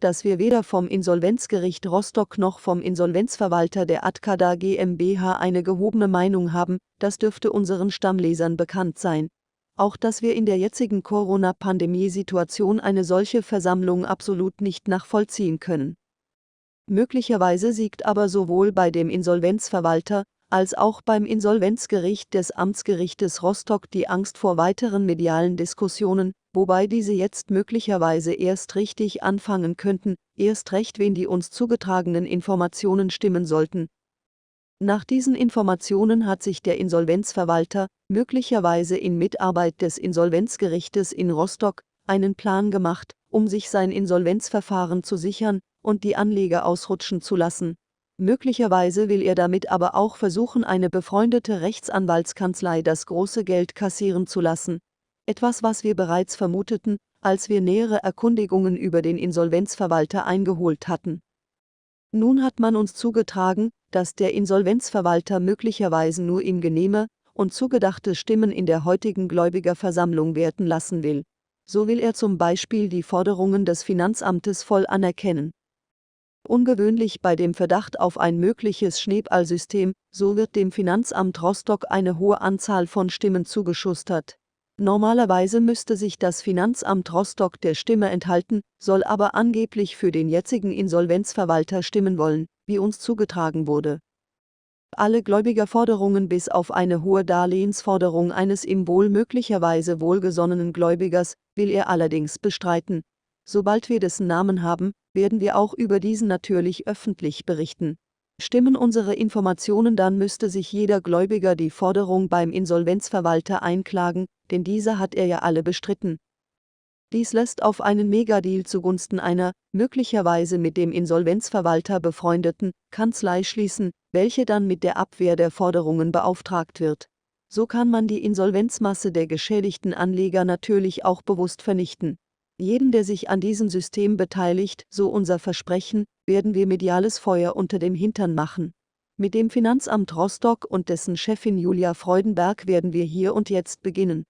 dass wir weder vom Insolvenzgericht Rostock noch vom Insolvenzverwalter der Atkada GmbH eine gehobene Meinung haben, das dürfte unseren Stammlesern bekannt sein. Auch dass wir in der jetzigen Corona-Pandemie-Situation eine solche Versammlung absolut nicht nachvollziehen können. Möglicherweise siegt aber sowohl bei dem Insolvenzverwalter als auch beim Insolvenzgericht des Amtsgerichtes Rostock die Angst vor weiteren medialen Diskussionen, wobei diese jetzt möglicherweise erst richtig anfangen könnten, erst recht wenn die uns zugetragenen Informationen stimmen sollten. Nach diesen Informationen hat sich der Insolvenzverwalter, möglicherweise in Mitarbeit des Insolvenzgerichtes in Rostock, einen Plan gemacht, um sich sein Insolvenzverfahren zu sichern und die Anleger ausrutschen zu lassen. Möglicherweise will er damit aber auch versuchen, eine befreundete Rechtsanwaltskanzlei das große Geld kassieren zu lassen etwas was wir bereits vermuteten, als wir nähere Erkundigungen über den Insolvenzverwalter eingeholt hatten. Nun hat man uns zugetragen, dass der Insolvenzverwalter möglicherweise nur ihm genehme und zugedachte Stimmen in der heutigen Gläubigerversammlung werten lassen will. So will er zum Beispiel die Forderungen des Finanzamtes voll anerkennen. Ungewöhnlich bei dem Verdacht auf ein mögliches Schneeballsystem, so wird dem Finanzamt Rostock eine hohe Anzahl von Stimmen zugeschustert. Normalerweise müsste sich das Finanzamt Rostock der Stimme enthalten, soll aber angeblich für den jetzigen Insolvenzverwalter stimmen wollen, wie uns zugetragen wurde. Alle Gläubigerforderungen bis auf eine hohe Darlehensforderung eines im wohl möglicherweise wohlgesonnenen Gläubigers will er allerdings bestreiten. Sobald wir dessen Namen haben, werden wir auch über diesen natürlich öffentlich berichten. Stimmen unsere Informationen, dann müsste sich jeder Gläubiger die Forderung beim Insolvenzverwalter einklagen, denn diese hat er ja alle bestritten. Dies lässt auf einen Megadeal zugunsten einer, möglicherweise mit dem Insolvenzverwalter befreundeten, Kanzlei schließen, welche dann mit der Abwehr der Forderungen beauftragt wird. So kann man die Insolvenzmasse der geschädigten Anleger natürlich auch bewusst vernichten jeden, der sich an diesem System beteiligt, so unser Versprechen, werden wir mediales Feuer unter dem Hintern machen. Mit dem Finanzamt Rostock und dessen Chefin Julia Freudenberg werden wir hier und jetzt beginnen,